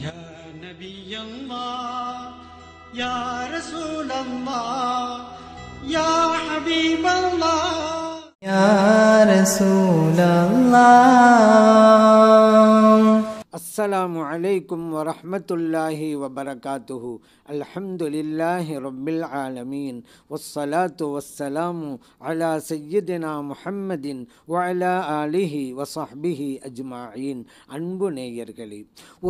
یا نبی اللہ یا رسول رسول اللہ اللہ یا یا حبیب اللہ அஸ்ஸலாமு அலைக்கும் வரமத்துல்லாஹி வபரகாத்துஹு அல்ஹம்துலில்லாஹி ரொபில் ஆலமீன் வஸ்ஸலாத்து வஸ்ஸலாமு அலா சையதினா முஹம்மதின் வலா அலிஹி வசஹ்பிஹி அஜ்மாயின் அன்பு நேயர்களே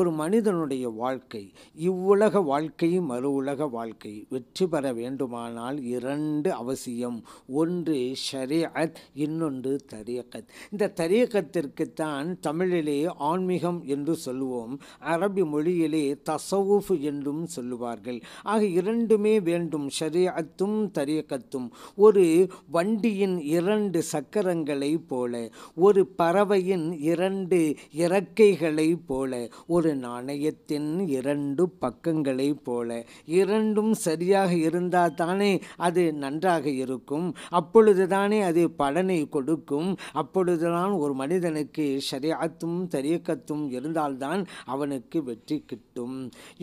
ஒரு மனிதனுடைய வாழ்க்கை இவ்வுலக வாழ்க்கை மறு உலக வாழ்க்கை வெற்றி பெற வேண்டுமானால் இரண்டு அவசியம் ஒன்று ஷரியத் இன்னொன்று தரியக்கத் இந்த தரியக்கத்திற்குத்தான் தமிழிலே ஆன்மீகம் என்று என்று சொல்லுவோம் அரபி மொழியிலே தசவுஃப் என்றும் சொல்லுவார்கள் ஆக இரண்டுமே வேண்டும் ஷரியத்தும் தரியக்கத்தும் ஒரு வண்டியின் இரண்டு சக்கரங்களை போல ஒரு பறவையின் இரண்டு இறக்கைகளை போல ஒரு நாணயத்தின் இரண்டு பக்கங்களை போல இரண்டும் சரியாக இருந்தால் தானே அது நன்றாக இருக்கும் அப்பொழுது தானே அது பலனை கொடுக்கும் அப்பொழுதுதான் ஒரு மனிதனுக்கு ஷரியாத்தும் தரியக்கத்தும் இருந்தால் இருந்தால்தான் அவனுக்கு வெற்றி கிட்டும்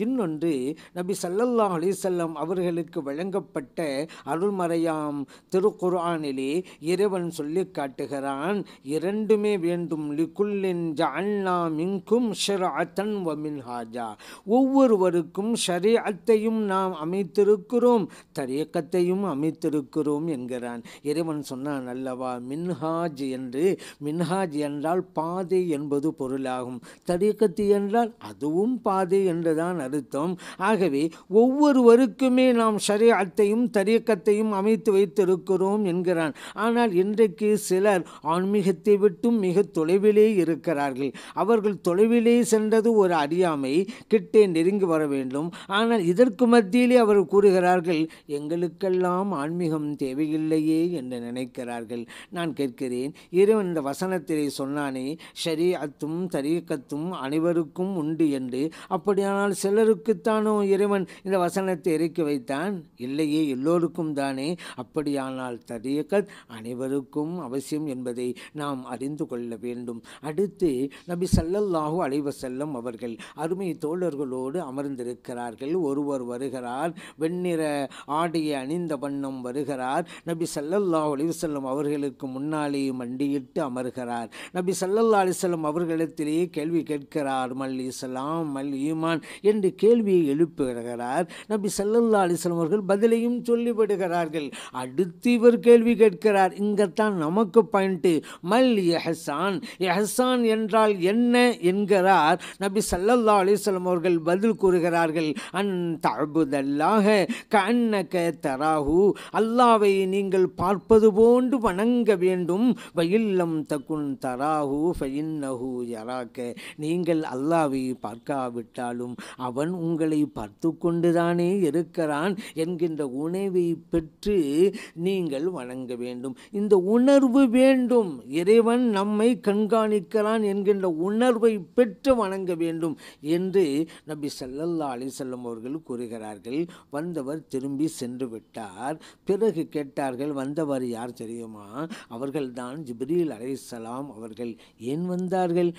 இன்னொன்று நபி சல்லல்லா அலிசல்லம் அவர்களுக்கு வழங்கப்பட்ட அருள்மறையாம் திருக்குர்ஆனிலே இறைவன் சொல்லி காட்டுகிறான் இரண்டுமே வேண்டும் லிகுல்லின் ஜஅல்னா மின்கும் ஒவ்வொருவருக்கும் ஷரீஅத்தையும் நாம் அமைத்திருக்கிறோம் தரியக்கத்தையும் அமைத்திருக்கிறோம் என்கிறான் இறைவன் சொன்னான் அல்லவா மின்ஹாஜ் என்று மின்ஹாஜ் என்றால் பாதை என்பது பொருளாகும் தரிய இயக்கத்து என்றால் அதுவும் பாதை என்றுதான் அர்த்தம் ஆகவே ஒவ்வொருவருக்குமே நாம் சரீரத்தையும் தரியக்கத்தையும் அமைத்து வைத்திருக்கிறோம் என்கிறான் ஆனால் இன்றைக்கு சிலர் ஆன்மீகத்தை விட்டும் மிக தொலைவிலே இருக்கிறார்கள் அவர்கள் தொலைவிலே சென்றது ஒரு அறியாமை கிட்டே நெருங்கி வர வேண்டும் ஆனால் இதற்கு மத்தியிலே அவர்கள் கூறுகிறார்கள் எங்களுக்கெல்லாம் ஆன்மீகம் தேவையில்லையே என்று நினைக்கிறார்கள் நான் கேட்கிறேன் இறைவன் இந்த வசனத்திலே சொன்னானே அத்தும் தரீக்கத்தும் அனைவருக்கும் உண்டு என்று அப்படியானால் சிலருக்குத்தானோ இறைவன் இந்த வசனத்தை இறக்கி வைத்தான் இல்லையே எல்லோருக்கும் தானே அப்படியானால் தரியக்கத் அனைவருக்கும் அவசியம் என்பதை நாம் அறிந்து கொள்ள வேண்டும் அடுத்து நபி சல்லல்லாஹு செல்லம் அவர்கள் அருமை தோழர்களோடு அமர்ந்திருக்கிறார்கள் ஒருவர் வருகிறார் வெண்ணிற ஆடையை அணிந்த வண்ணம் வருகிறார் நபி சல்லல்லாஹு செல்லம் அவர்களுக்கு முன்னாலே மண்டியிட்டு அமர்கிறார் நபி சல்லல்லா அலிசல்லம் அவர்களிடத்திலேயே கேள்வி கேட்க இருக்கிறார் மல் இஸ்லாம் மல் ஈமான் என்று கேள்வியை எழுப்புகிறார் நபி சல்லல்லா அலிஸ்லாம் அவர்கள் பதிலையும் சொல்லிவிடுகிறார்கள் அடுத்து இவர் கேள்வி கேட்கிறார் இங்கத்தான் நமக்கு பாயிண்ட்டு மல் எஹசான் எஹசான் என்றால் என்ன என்கிறார் நபி சல்லல்லா அலிஸ்லாம் அவர்கள் பதில் கூறுகிறார்கள் அன் தாழ்புதல்லாக கண்ணக தராஹு அல்லாவை நீங்கள் பார்ப்பது போன்று வணங்க வேண்டும் வயில்லம் தகுன் தராகு ஃபயின்னஹு யராக்க நீங்கள் நீங்கள் அல்லாவை பார்க்காவிட்டாலும் அவன் உங்களை பார்த்து கொண்டுதானே இருக்கிறான் என்கின்ற உணவை பெற்று நீங்கள் வணங்க வேண்டும் இந்த உணர்வு வேண்டும் இறைவன் நம்மை கண்காணிக்கிறான் என்கின்ற உணர்வை பெற்று வணங்க வேண்டும் என்று நபி சல்லல்லா அலிசல்லம் அவர்கள் கூறுகிறார்கள் வந்தவர் திரும்பி சென்று விட்டார் பிறகு கேட்டார்கள் வந்தவர் யார் தெரியுமா அவர்கள்தான் ஜிப்ரீல் அலைசலாம் அவர்கள் ஏன் வந்தார்கள்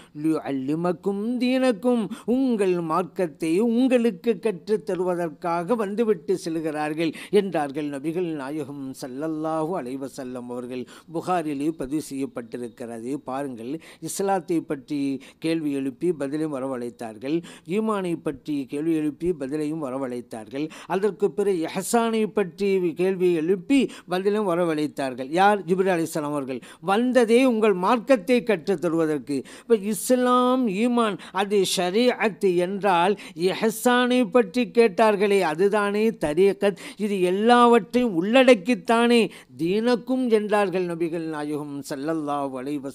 லியமக்கும் எனக்கும் தீனக்கும் உங்கள் மார்க்கத்தை உங்களுக்கு கற்றுத் தருவதற்காக வந்துவிட்டு செல்கிறார்கள் என்றார்கள் நபிகள் நாயகம் சல்லல்லாஹூ அலைவசல்லம் அவர்கள் புகாரிலே பதிவு செய்யப்பட்டிருக்கிறது பாருங்கள் இஸ்லாத்தை பற்றி கேள்வி எழுப்பி பதிலையும் வரவழைத்தார்கள் ஈமானை பற்றி கேள்வி எழுப்பி பதிலையும் வரவழைத்தார்கள் அதற்கு பிறகு எஹசானை பற்றி கேள்வி எழுப்பி பதிலும் வரவழைத்தார்கள் யார் ஜிபுர் அலிஸ்லாம் அவர்கள் வந்ததே உங்கள் மார்க்கத்தை கற்றுத் தருவதற்கு இப்போ இஸ்லாம் ஈமான் ஈமான் அது ஷரீ அத்து என்றால் எஹசானை பற்றி கேட்டார்களே அதுதானே தரியக்கத் இது எல்லாவற்றையும் உள்ளடக்கித்தானே தீனக்கும் என்றார்கள் நபிகள் நாயகம் சல்லல்லா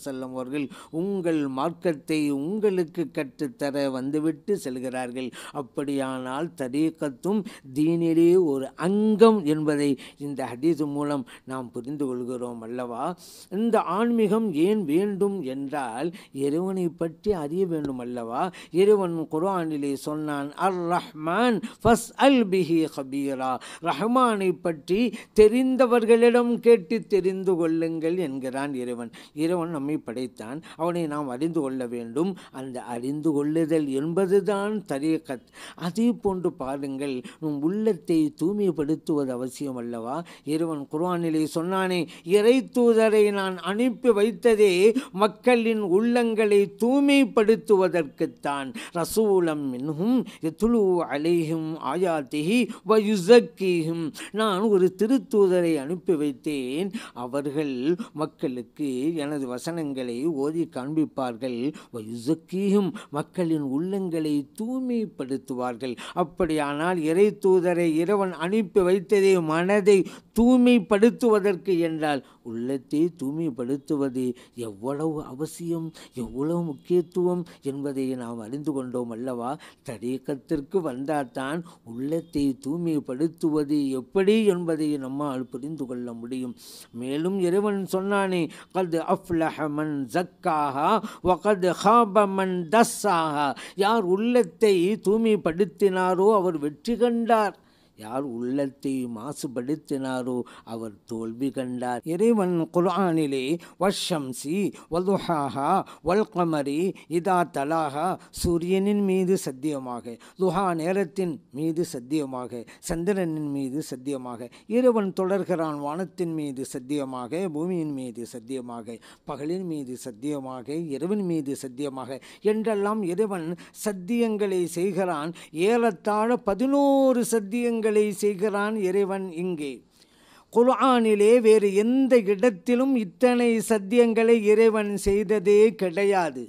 செல்லும் அவர்கள் உங்கள் மார்க்கத்தை உங்களுக்கு கற்றுத்தர வந்துவிட்டு செல்கிறார்கள் அப்படியானால் தரியக்கத்தும் தீனிலே ஒரு அங்கம் என்பதை இந்த ஹதீது மூலம் நாம் புரிந்து கொள்கிறோம் அல்லவா இந்த ஆன்மீகம் ஏன் வேண்டும் என்றால் இறைவனை பற்றி அறிய வேண்டும் சொல்லும் அல்லவா இறைவன் குரானிலே சொன்னான் அர் ரஹ்மான் ஃபஸ் அல் பிஹி ஹபீரா ரஹ்மானை பற்றி தெரிந்தவர்களிடம் கேட்டு தெரிந்து கொள்ளுங்கள் என்கிறான் இறைவன் இறைவன் நம்மை படைத்தான் அவனை நாம் அறிந்து கொள்ள வேண்டும் அந்த அறிந்து கொள்ளுதல் என்பதுதான் தரியக்கத் அதே போன்று பாருங்கள் உன் உள்ளத்தை தூய்மைப்படுத்துவது அவசியம் அல்லவா இறைவன் குர்ஆனிலே சொன்னானே இறை தூதரை நான் அனுப்பி வைத்ததே மக்களின் உள்ளங்களை தூய்மைப்படுத்துவது உணர்த்துவதற்குத்தான் ரசூலம் என்னும் எத்துலு அழையும் ஆயாத்திஹி வயுசக்கீஹும் நான் ஒரு திருத்தூதரை அனுப்பி வைத்தேன் அவர்கள் மக்களுக்கு எனது வசனங்களை ஓதி காண்பிப்பார்கள் வயுசக்கீஹும் மக்களின் உள்ளங்களை தூய்மைப்படுத்துவார்கள் அப்படியானால் இறை தூதரை இறைவன் அனுப்பி வைத்ததே மனதை தூய்மைப்படுத்துவதற்கு என்றால் உள்ளத்தை தூய்மைப்படுத்துவது எவ்வளவு அவசியம் எவ்வளவு முக்கியத்துவம் என்பதை நாம் அறிந்து கொண்டோம் அல்லவா தடியக்கத்திற்கு வந்தால்தான் உள்ளத்தை தூய்மைப்படுத்துவது எப்படி என்பதை நம்மால் புரிந்து கொள்ள முடியும் மேலும் இறைவன் சொன்னானே கது அஃப்லஹமன் ஜக்காஹா வகது ஹாபமன் தஸ்ஸாஹா யார் உள்ளத்தை தூய்மைப்படுத்தினாரோ அவர் வெற்றி கண்டார் யார் உள்ளத்தை மாசுபடுத்தினாரோ அவர் தோல்வி கண்டார் இறைவன் குர்ஆனிலே வஷம்சி வலுஹாஹா வல்கமரி இதா தலாஹா சூரியனின் மீது சத்தியமாக லுஹா நேரத்தின் மீது சத்தியமாக சந்திரனின் மீது சத்தியமாக இறைவன் தொடர்கிறான் வானத்தின் மீது சத்தியமாக பூமியின் மீது சத்தியமாக பகலின் மீது சத்தியமாக இரவின் மீது சத்தியமாக என்றெல்லாம் இறைவன் சத்தியங்களை செய்கிறான் ஏறத்தாழ பதினோரு சத்தியங்கள் அற்புதங்களை செய்கிறான் இறைவன் இங்கே குல்ஆனிலே வேறு எந்த இடத்திலும் இத்தனை சத்தியங்களை இறைவன் செய்ததே கிடையாது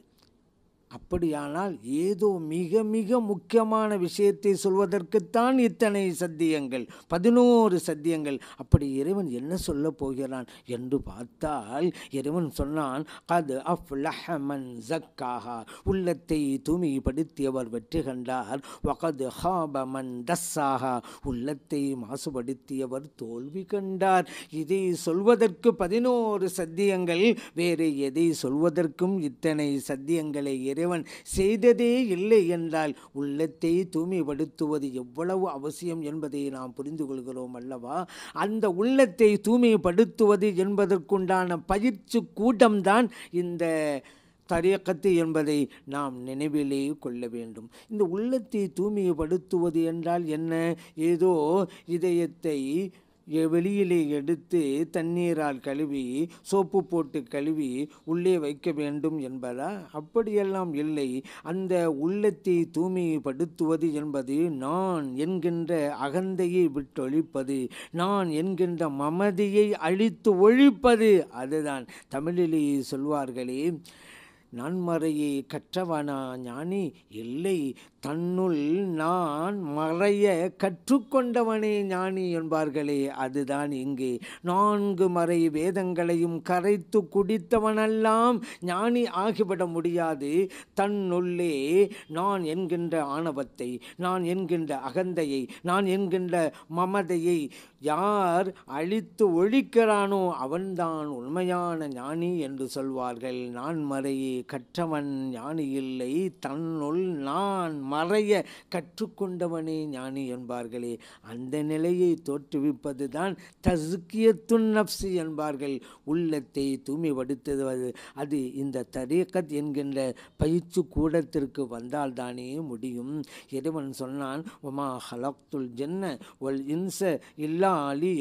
அப்படியானால் ஏதோ மிக மிக முக்கியமான விஷயத்தை சொல்வதற்குத்தான் இத்தனை சத்தியங்கள் பதினோரு சத்தியங்கள் அப்படி இறைவன் என்ன சொல்ல போகிறான் என்று பார்த்தால் இறைவன் சொன்னான் அது உள்ளத்தை தூய்மைப்படுத்தியவர் வெற்றி கண்டார் வகது ஹாபமன் உள்ளத்தை மாசுபடுத்தியவர் தோல்வி கண்டார் இதை சொல்வதற்கு பதினோரு சத்தியங்கள் வேறு எதை சொல்வதற்கும் இத்தனை சத்தியங்களை இறைவன் செய்ததே இல்லை என்றால் உள்ளத்தை தூய்மைப்படுத்துவது எவ்வளவு அவசியம் என்பதை நாம் புரிந்து கொள்கிறோம் அல்லவா அந்த உள்ளத்தை தூய்மைப்படுத்துவது என்பதற்குண்டான பயிற்சி கூட்டம்தான் இந்த தரியக்கத்து என்பதை நாம் நினைவிலே கொள்ள வேண்டும் இந்த உள்ளத்தை தூய்மைப்படுத்துவது என்றால் என்ன ஏதோ இதயத்தை வெளியிலே எடுத்து தண்ணீரால் கழுவி சோப்பு போட்டு கழுவி உள்ளே வைக்க வேண்டும் என்பதா அப்படியெல்லாம் இல்லை அந்த உள்ளத்தை தூய்மைப்படுத்துவது என்பது நான் என்கின்ற அகந்தையை விட்டொழிப்பது நான் என்கின்ற மமதியை அழித்து ஒழிப்பது அதுதான் தமிழிலேயே சொல்வார்களே நன்மறையை கற்றவனா ஞானி இல்லை தன்னுள் நான் மறைய கற்றுக்கொண்டவனே ஞானி என்பார்களே அதுதான் இங்கே நான்கு மறை வேதங்களையும் கரைத்து குடித்தவனெல்லாம் ஞானி ஆகிவிட முடியாது தன்னுள்ளே நான் என்கின்ற ஆணவத்தை நான் என்கின்ற அகந்தையை நான் என்கின்ற மமதையை யார் அழித்து ஒழிக்கிறானோ அவன்தான் உண்மையான ஞானி என்று சொல்வார்கள் நான் மறையே கற்றவன் ஞானி இல்லை தன்னுள் நான் மறைய கற்றுக்கொண்டவனே ஞானி என்பார்களே அந்த நிலையை தோற்றுவிப்பதுதான் தான் தசுக்கியத்துன் என்பார்கள் உள்ளத்தை தூய்மைப்படுத்துவது அது இந்த தரீக்கத் என்கின்ற பயிற்சி கூடத்திற்கு வந்தால்தானே முடியும் இறைவன் சொன்னான் உமா ஹலக்துல் ஜென்ன ஒல் இன்ச இல்ல இல்லா அலி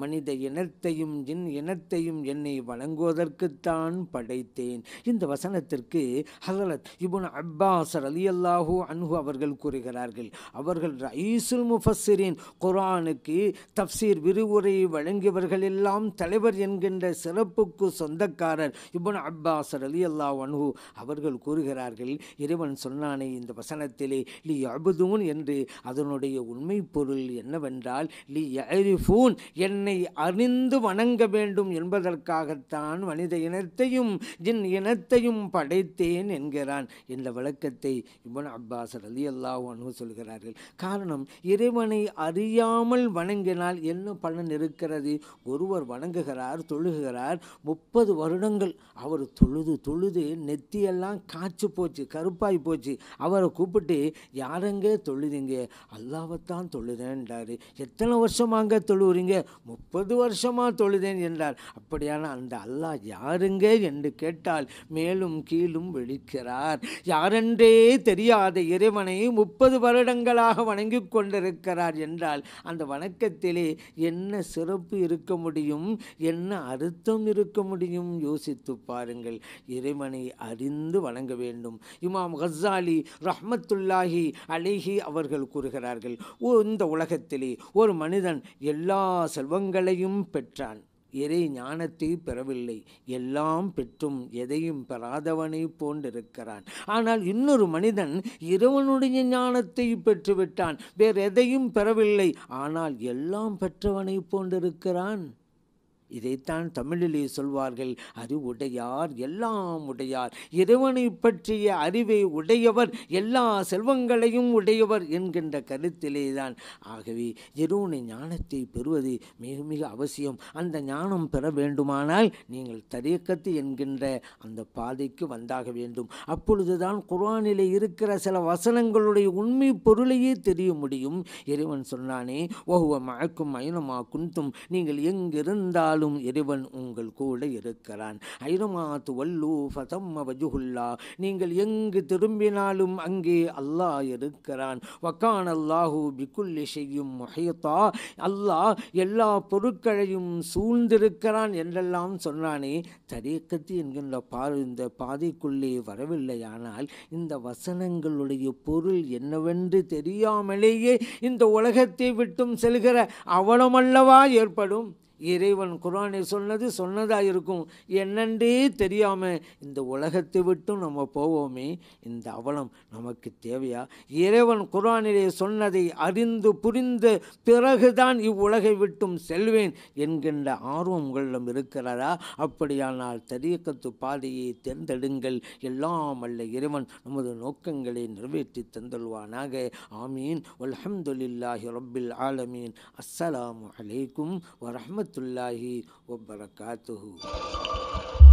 மனித இனத்தையும் ஜின் இனத்தையும் என்னை வழங்குவதற்குத்தான் படைத்தேன் இந்த வசனத்திற்கு ஹசரத் இபுன் அப்பாஸ் அலி அல்லாஹூ அன்ஹு அவர்கள் கூறுகிறார்கள் அவர்கள் ரயீசுல் முஃபஸ்ஸிரின் குரானுக்கு தப்சீர் விரிவுரை வழங்கியவர்கள் எல்லாம் தலைவர் என்கின்ற சிறப்புக்கு சொந்தக்காரர் இபுன் அப்பாஸ் அலி அல்லாஹ் அன்ஹு அவர்கள் கூறுகிறார்கள் இறைவன் சொன்னானே இந்த வசனத்திலே லி அபுதூன் என்று அதனுடைய உண்மை பொருள் என்னவென்றால் லி யரிஃபூன் என்னை அறிந்து வணங்க வேண்டும் என்பதற்காகத்தான் மனித இனத்தையும் ஜின் இனத்தையும் படைத்தேன் என்கிறான் இந்த விளக்கத்தை இவன் அப்பாஸ் அலி அல்லாஹ் சொல்கிறார்கள் காரணம் இறைவனை அறியாமல் வணங்கினால் என்ன பலன் இருக்கிறது ஒருவர் வணங்குகிறார் தொழுகிறார் முப்பது வருடங்கள் அவர் தொழுது தொழுது நெத்தியெல்லாம் காய்ச்சி போச்சு கருப்பாய் போச்சு அவரை கூப்பிட்டு யாரெங்க தொழுதிங்க அல்லாவைத்தான் தொழுதேன்றாரு எத்தனை வருஷம் வருஷமாக தொழுவுறீங்க முப்பது வருஷமாக தொழுதேன் என்றார் அப்படியான அந்த அல்லாஹ் யாருங்க என்று கேட்டால் மேலும் கீழும் விழிக்கிறார் யாரென்றே தெரியாத இறைவனை முப்பது வருடங்களாக வணங்கி கொண்டிருக்கிறார் என்றால் அந்த வணக்கத்திலே என்ன சிறப்பு இருக்க முடியும் என்ன அர்த்தம் இருக்க முடியும் யோசித்து பாருங்கள் இறைவனை அறிந்து வணங்க வேண்டும் இமாம் ஹசாலி ரஹமத்துல்லாஹி அலிஹி அவர்கள் கூறுகிறார்கள் இந்த உலகத்திலே ஒரு மனிதன் அவன் எல்லா செல்வங்களையும் பெற்றான் இறை ஞானத்தை பெறவில்லை எல்லாம் பெற்றும் எதையும் பெறாதவனை போன்றிருக்கிறான் ஆனால் இன்னொரு மனிதன் இறைவனுடைய ஞானத்தை பெற்றுவிட்டான் வேறு எதையும் பெறவில்லை ஆனால் எல்லாம் பெற்றவனை போன்றிருக்கிறான் இதைத்தான் தமிழிலே சொல்வார்கள் அது உடையார் எல்லாம் உடையார் இறைவனை பற்றிய அறிவை உடையவர் எல்லா செல்வங்களையும் உடையவர் என்கின்ற கருத்திலே தான் ஆகவே இறைவனை ஞானத்தை பெறுவது மிக மிக அவசியம் அந்த ஞானம் பெற வேண்டுமானால் நீங்கள் தரியக்கத்து என்கின்ற அந்த பாதைக்கு வந்தாக வேண்டும் அப்பொழுதுதான் குர்ஆனிலே இருக்கிற சில வசனங்களுடைய உண்மை பொருளையே தெரிய முடியும் இறைவன் சொன்னானே ஓஹுவ மயக்கும் மயனமா குந்தும் நீங்கள் எங்கிருந்தாலும் ஆளும் இறைவன் உங்கள் கூட இருக்கிறான் ஐரமாத்து வல்லூ ஃபதம் வஜுஹுல்லா நீங்கள் எங்கு திரும்பினாலும் அங்கே அல்லாஹ் இருக்கிறான் வக்கான் அல்லாஹூ பிக்குல்லி செய்யும் மொஹைத்தா அல்லாஹ் எல்லா பொருட்களையும் சூழ்ந்திருக்கிறான் என்றெல்லாம் சொன்னானே தரீக்கத்து என்கின்ற பா இந்த பாதைக்குள்ளே வரவில்லையானால் இந்த வசனங்களுடைய பொருள் என்னவென்று தெரியாமலேயே இந்த உலகத்தை விட்டும் செல்கிற அவலமல்லவா ஏற்படும் இறைவன் குரானை சொன்னது சொன்னதாக இருக்கும் என்னென்றே தெரியாமல் இந்த உலகத்தை விட்டும் நம்ம போவோமே இந்த அவலம் நமக்கு தேவையா இறைவன் குரானிலே சொன்னதை அறிந்து புரிந்த பிறகுதான் இவ்வுலகை விட்டும் செல்வேன் என்கின்ற ஆர்வம் உங்களிடம் இருக்கிறாரா அப்படியானால் தரியக்கத்து பாதையை தேர்ந்தெடுங்கள் எல்லாம் அல்ல இறைவன் நமது நோக்கங்களை நிறைவேற்றி தந்துள்வானாக ஆமீன் வல்ஹம்துலில்லாஹி ரபில் ஆலமீன் அஸ்ஸலாமு அலைக்கும் வரமத் रहमतुल्लाहि व बरकातुहू